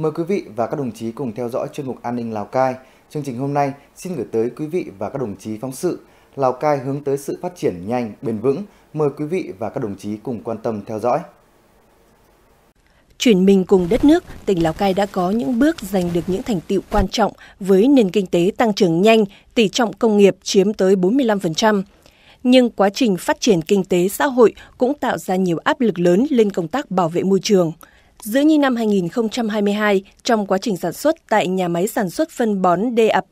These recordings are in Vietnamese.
Mời quý vị và các đồng chí cùng theo dõi chuyên mục An ninh Lào Cai. Chương trình hôm nay xin gửi tới quý vị và các đồng chí phóng sự Lào Cai hướng tới sự phát triển nhanh, bền vững. Mời quý vị và các đồng chí cùng quan tâm theo dõi. Chuyển mình cùng đất nước, tỉnh Lào Cai đã có những bước giành được những thành tựu quan trọng với nền kinh tế tăng trưởng nhanh, tỷ trọng công nghiệp chiếm tới 45% nhưng quá trình phát triển kinh tế xã hội cũng tạo ra nhiều áp lực lớn lên công tác bảo vệ môi trường. Giữa như năm 2022, trong quá trình sản xuất tại nhà máy sản xuất phân bón DAP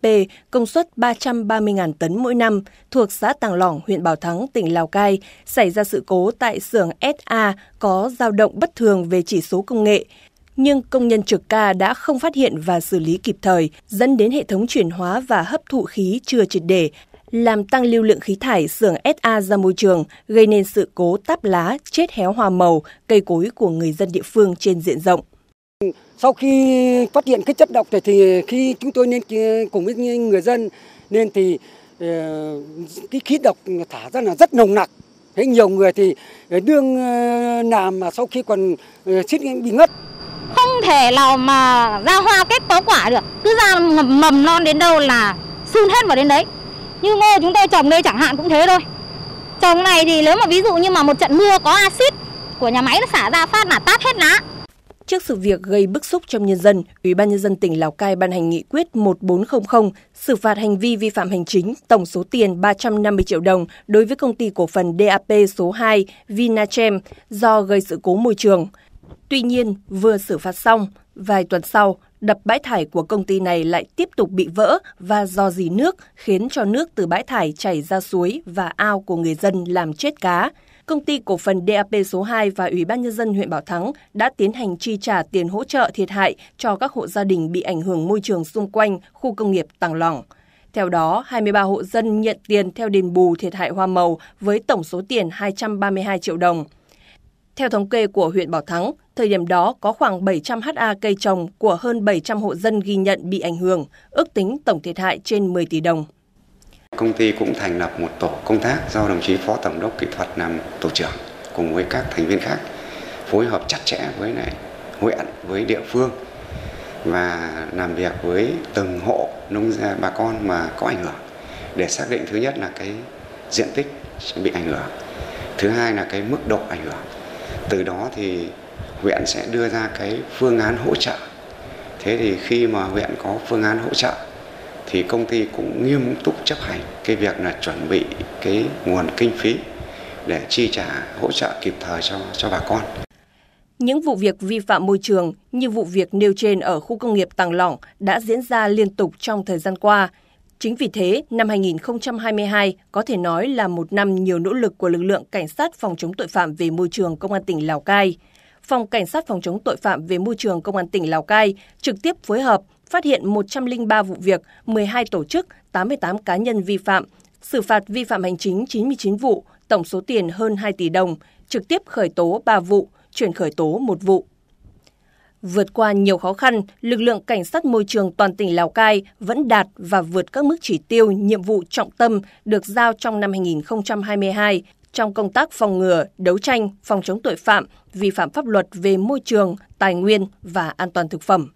công suất 330.000 tấn mỗi năm thuộc xã Tàng Lỏng, huyện Bảo Thắng, tỉnh Lào Cai, xảy ra sự cố tại xưởng SA có dao động bất thường về chỉ số công nghệ. Nhưng công nhân trực ca đã không phát hiện và xử lý kịp thời, dẫn đến hệ thống chuyển hóa và hấp thụ khí chưa triệt để, làm tăng lưu lượng khí thải xưởng SA ra môi trường, gây nên sự cố táp lá, chết héo hoa màu, cây cối của người dân địa phương trên diện rộng. Sau khi phát hiện cái chất độc này thì khi chúng tôi nên cùng với người dân nên thì ờ, cái khí độc thả ra là rất nồng nặc. Thế nhiều người thì ờ, đương làm ờ, mà sau khi còn chết bị ngất không thể nào mà ra hoa kết có quả được cứ ra mầm non đến đâu là xun hết vào đến đấy như ngô chúng tôi trồng đây chẳng hạn cũng thế thôi. Trồng này thì nếu mà ví dụ như mà một trận mưa có axit của nhà máy nó xả ra phát là tát hết lá. Trước sự việc gây bức xúc trong nhân dân, Ủy ban Nhân dân tỉnh Lào Cai ban hành nghị quyết 1400 xử phạt hành vi vi phạm hành chính tổng số tiền 350 triệu đồng đối với công ty cổ phần DAP số 2 Vinachem do gây sự cố môi trường. Tuy nhiên, vừa xử phạt xong, vài tuần sau, Đập bãi thải của công ty này lại tiếp tục bị vỡ và do dì nước khiến cho nước từ bãi thải chảy ra suối và ao của người dân làm chết cá. Công ty cổ phần DAP số 2 và Ủy ban Nhân dân huyện Bảo Thắng đã tiến hành chi trả tiền hỗ trợ thiệt hại cho các hộ gia đình bị ảnh hưởng môi trường xung quanh khu công nghiệp Tàng Lòng. Theo đó, 23 hộ dân nhận tiền theo đền bù thiệt hại hoa màu với tổng số tiền 232 triệu đồng. Theo thống kê của huyện Bảo Thắng, Thời điểm đó có khoảng 700 ha cây trồng của hơn 700 hộ dân ghi nhận bị ảnh hưởng, ước tính tổng thiệt hại trên 10 tỷ đồng. Công ty cũng thành lập một tổ công tác do đồng chí Phó Tổng đốc Kỹ thuật làm tổ trưởng cùng với các thành viên khác phối hợp chặt chẽ với này huyện với địa phương và làm việc với từng hộ nông gia bà con mà có ảnh hưởng để xác định thứ nhất là cái diện tích bị ảnh hưởng thứ hai là cái mức độ ảnh hưởng từ đó thì huyện sẽ đưa ra cái phương án hỗ trợ thế thì khi mà huyện có phương án hỗ trợ thì công ty cũng nghiêm túc chấp hành cái việc là chuẩn bị cái nguồn kinh phí để chi trả hỗ trợ kịp thời cho cho bà con. Những vụ việc vi phạm môi trường như vụ việc nêu trên ở khu công nghiệp Tàng Lỏng đã diễn ra liên tục trong thời gian qua. Chính vì thế, năm 2022 có thể nói là một năm nhiều nỗ lực của lực lượng cảnh sát phòng chống tội phạm về môi trường công an tỉnh Lào Cai. Phòng Cảnh sát phòng chống tội phạm về môi trường Công an tỉnh Lào Cai trực tiếp phối hợp phát hiện 103 vụ việc, 12 tổ chức, 88 cá nhân vi phạm, xử phạt vi phạm hành chính 99 vụ, tổng số tiền hơn 2 tỷ đồng, trực tiếp khởi tố 3 vụ, chuyển khởi tố 1 vụ. Vượt qua nhiều khó khăn, lực lượng cảnh sát môi trường toàn tỉnh Lào Cai vẫn đạt và vượt các mức chỉ tiêu, nhiệm vụ trọng tâm được giao trong năm 2022 trong công tác phòng ngừa, đấu tranh, phòng chống tội phạm, vi phạm pháp luật về môi trường, tài nguyên và an toàn thực phẩm.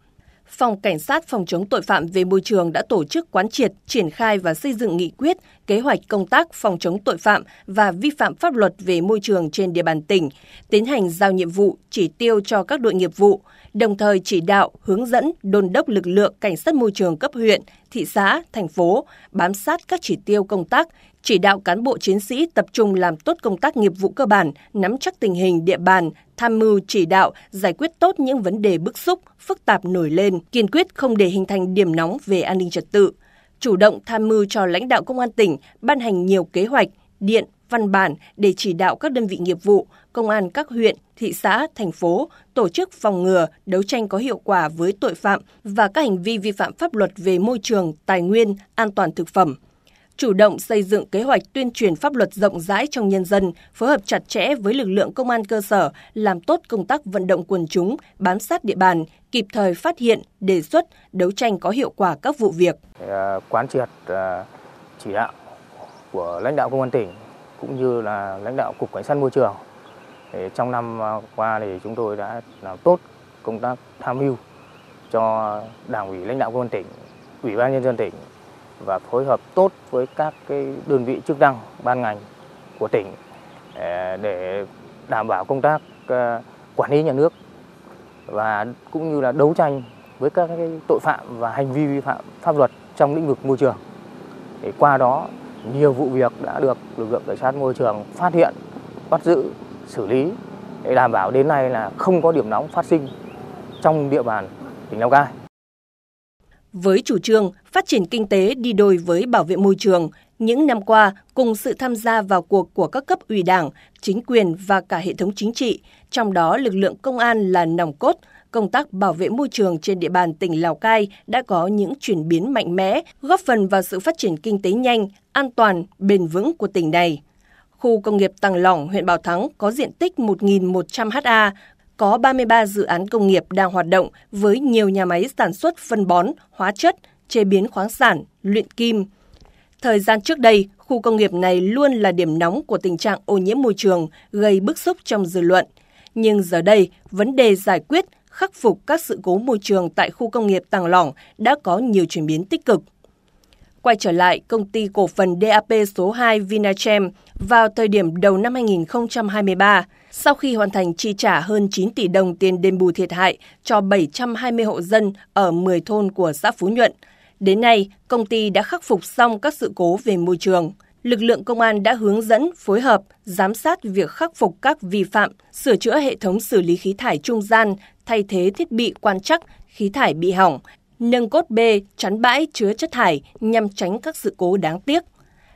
Phòng Cảnh sát phòng chống tội phạm về môi trường đã tổ chức quán triệt, triển khai và xây dựng nghị quyết kế hoạch công tác phòng chống tội phạm và vi phạm pháp luật về môi trường trên địa bàn tỉnh, tiến hành giao nhiệm vụ, chỉ tiêu cho các đội nghiệp vụ, đồng thời chỉ đạo, hướng dẫn, đôn đốc lực lượng cảnh sát môi trường cấp huyện, thị xã, thành phố bám sát các chỉ tiêu công tác, chỉ đạo cán bộ chiến sĩ tập trung làm tốt công tác nghiệp vụ cơ bản, nắm chắc tình hình địa bàn, tham mưu chỉ đạo giải quyết tốt những vấn đề bức xúc, phức tạp nổi lên, kiên quyết không để hình thành điểm nóng về an ninh trật tự, chủ động tham mưu cho lãnh đạo công an tỉnh ban hành nhiều kế hoạch, điện, văn bản để chỉ đạo các đơn vị nghiệp vụ, công an các huyện, thị xã, thành phố tổ chức phòng ngừa, đấu tranh có hiệu quả với tội phạm và các hành vi vi phạm pháp luật về môi trường, tài nguyên, an toàn thực phẩm chủ động xây dựng kế hoạch tuyên truyền pháp luật rộng rãi trong nhân dân, phối hợp chặt chẽ với lực lượng công an cơ sở, làm tốt công tác vận động quần chúng, bám sát địa bàn, kịp thời phát hiện, đề xuất, đấu tranh có hiệu quả các vụ việc. Ờ, quán triệt ờ, chỉ đạo của lãnh đạo công an tỉnh cũng như là lãnh đạo cục cảnh sát môi trường. Trong năm ờ, qua thì chúng tôi đã làm tốt công tác tham mưu cho đảng ủy lãnh đạo công an tỉnh, ủy ban nhân dân tỉnh và phối hợp tốt với các cái đơn vị chức năng ban ngành của tỉnh à, để đảm bảo công tác à, quản lý nhà nước và cũng như là đấu tranh với các cái tội phạm và hành vi vi phạm pháp luật trong lĩnh vực môi trường. Để qua đó nhiều vụ việc đã được lực lượng cảnh sát môi trường phát hiện, bắt giữ, xử lý để đảm bảo đến nay là không có điểm nóng phát sinh trong địa bàn tỉnh Lào Cai. Với chủ trương phát triển kinh tế đi đôi với bảo vệ môi trường, những năm qua, cùng sự tham gia vào cuộc của các cấp ủy đảng, chính quyền và cả hệ thống chính trị, trong đó lực lượng công an là nòng cốt, công tác bảo vệ môi trường trên địa bàn tỉnh Lào Cai đã có những chuyển biến mạnh mẽ, góp phần vào sự phát triển kinh tế nhanh, an toàn, bền vững của tỉnh này. Khu công nghiệp Tàng Lỏng, huyện Bảo Thắng có diện tích 1.100 ha, có 33 dự án công nghiệp đang hoạt động với nhiều nhà máy sản xuất phân bón, hóa chất, chế biến khoáng sản, luyện kim. Thời gian trước đây, khu công nghiệp này luôn là điểm nóng của tình trạng ô nhiễm môi trường, gây bức xúc trong dư luận. Nhưng giờ đây, vấn đề giải quyết, khắc phục các sự cố môi trường tại khu công nghiệp Tàng Lỏng đã có nhiều chuyển biến tích cực. Quay trở lại, công ty cổ phần DAP số 2 Vinachem vào thời điểm đầu năm 2023, sau khi hoàn thành chi trả hơn 9 tỷ đồng tiền đền bù thiệt hại cho 720 hộ dân ở 10 thôn của xã Phú Nhuận. Đến nay, công ty đã khắc phục xong các sự cố về môi trường. Lực lượng công an đã hướng dẫn, phối hợp, giám sát việc khắc phục các vi phạm, sửa chữa hệ thống xử lý khí thải trung gian, thay thế thiết bị quan trắc khí thải bị hỏng, nâng cốt bê, chắn bãi chứa chất thải nhằm tránh các sự cố đáng tiếc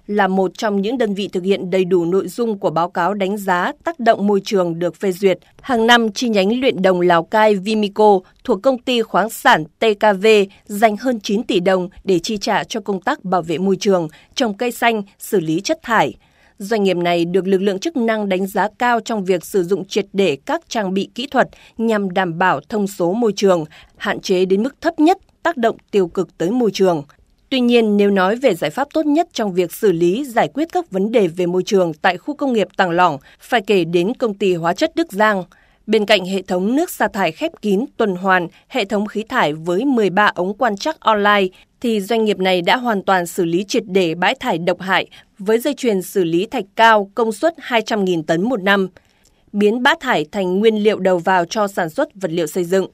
là một trong những đơn vị thực hiện đầy đủ nội dung của báo cáo đánh giá tác động môi trường được phê duyệt. Hàng năm, chi nhánh luyện đồng Lào Cai Vimico thuộc công ty khoáng sản TKV dành hơn 9 tỷ đồng để chi trả cho công tác bảo vệ môi trường, trồng cây xanh, xử lý chất thải. Doanh nghiệp này được lực lượng chức năng đánh giá cao trong việc sử dụng triệt để các trang bị kỹ thuật nhằm đảm bảo thông số môi trường, hạn chế đến mức thấp nhất tác động tiêu cực tới môi trường. Tuy nhiên, nếu nói về giải pháp tốt nhất trong việc xử lý giải quyết các vấn đề về môi trường tại khu công nghiệp Tàng Lỏng, phải kể đến công ty hóa chất Đức Giang. Bên cạnh hệ thống nước xả thải khép kín tuần hoàn, hệ thống khí thải với 13 ống quan trắc online, thì doanh nghiệp này đã hoàn toàn xử lý triệt để bãi thải độc hại với dây chuyền xử lý thạch cao công suất 200.000 tấn một năm, biến bã thải thành nguyên liệu đầu vào cho sản xuất vật liệu xây dựng.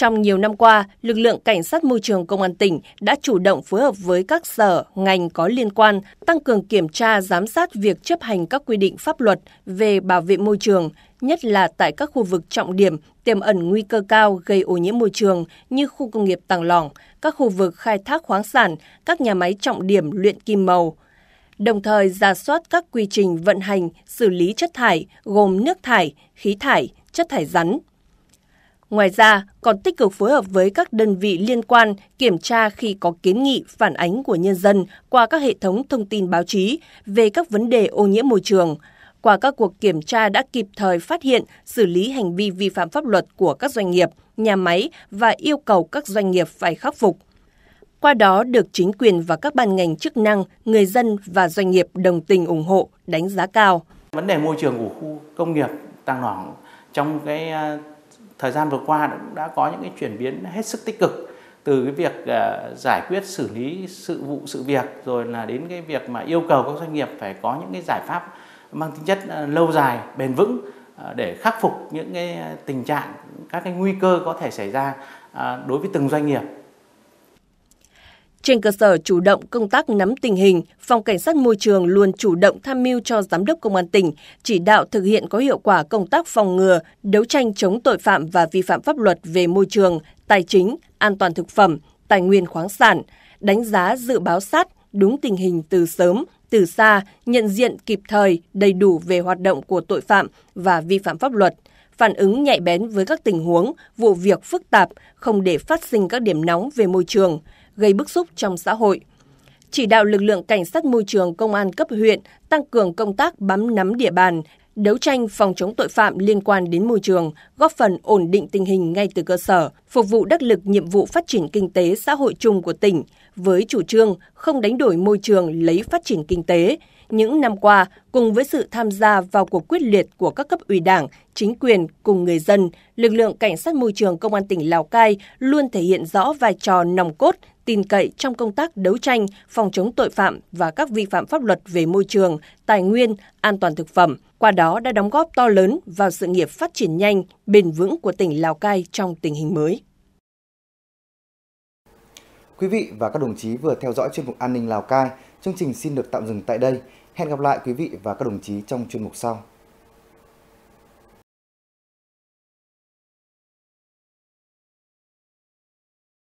Trong nhiều năm qua, lực lượng cảnh sát môi trường công an tỉnh đã chủ động phối hợp với các sở, ngành có liên quan tăng cường kiểm tra, giám sát việc chấp hành các quy định pháp luật về bảo vệ môi trường, nhất là tại các khu vực trọng điểm tiềm ẩn nguy cơ cao gây ô nhiễm môi trường như khu công nghiệp Tàng Lỏng, các khu vực khai thác khoáng sản, các nhà máy trọng điểm luyện kim màu, đồng thời ra soát các quy trình vận hành, xử lý chất thải gồm nước thải, khí thải, chất thải rắn, Ngoài ra, còn tích cực phối hợp với các đơn vị liên quan kiểm tra khi có kiến nghị, phản ánh của nhân dân qua các hệ thống thông tin báo chí về các vấn đề ô nhiễm môi trường. Qua các cuộc kiểm tra đã kịp thời phát hiện, xử lý hành vi vi phạm pháp luật của các doanh nghiệp, nhà máy và yêu cầu các doanh nghiệp phải khắc phục. Qua đó được chính quyền và các ban ngành chức năng, người dân và doanh nghiệp đồng tình ủng hộ, đánh giá cao. Vấn đề môi trường của khu công nghiệp Tăng Nỏng trong cái thời gian vừa qua cũng đã có những cái chuyển biến hết sức tích cực từ cái việc uh, giải quyết xử lý sự vụ sự việc rồi là đến cái việc mà yêu cầu các doanh nghiệp phải có những cái giải pháp mang tính chất uh, lâu dài bền vững uh, để khắc phục những cái tình trạng các cái nguy cơ có thể xảy ra đối với từng doanh nghiệp trên cơ sở chủ động công tác nắm tình hình, Phòng Cảnh sát Môi trường luôn chủ động tham mưu cho Giám đốc Công an tỉnh, chỉ đạo thực hiện có hiệu quả công tác phòng ngừa, đấu tranh chống tội phạm và vi phạm pháp luật về môi trường, tài chính, an toàn thực phẩm, tài nguyên khoáng sản, đánh giá dự báo sát, đúng tình hình từ sớm, từ xa, nhận diện kịp thời, đầy đủ về hoạt động của tội phạm và vi phạm pháp luật, phản ứng nhạy bén với các tình huống, vụ việc phức tạp, không để phát sinh các điểm nóng về môi trường – gây bức xúc trong xã hội. Chỉ đạo lực lượng cảnh sát môi trường công an cấp huyện tăng cường công tác bám nắm địa bàn, đấu tranh phòng chống tội phạm liên quan đến môi trường, góp phần ổn định tình hình ngay từ cơ sở, phục vụ đắc lực nhiệm vụ phát triển kinh tế xã hội chung của tỉnh với chủ trương không đánh đổi môi trường lấy phát triển kinh tế. Những năm qua, cùng với sự tham gia vào cuộc quyết liệt của các cấp ủy Đảng, chính quyền cùng người dân, lực lượng cảnh sát môi trường công an tỉnh Lào Cai luôn thể hiện rõ vai trò nòng cốt tin cậy trong công tác đấu tranh, phòng chống tội phạm và các vi phạm pháp luật về môi trường, tài nguyên, an toàn thực phẩm, qua đó đã đóng góp to lớn vào sự nghiệp phát triển nhanh, bền vững của tỉnh Lào Cai trong tình hình mới. Quý vị và các đồng chí vừa theo dõi chuyên mục An ninh Lào Cai, chương trình xin được tạm dừng tại đây. Hẹn gặp lại quý vị và các đồng chí trong chuyên mục sau.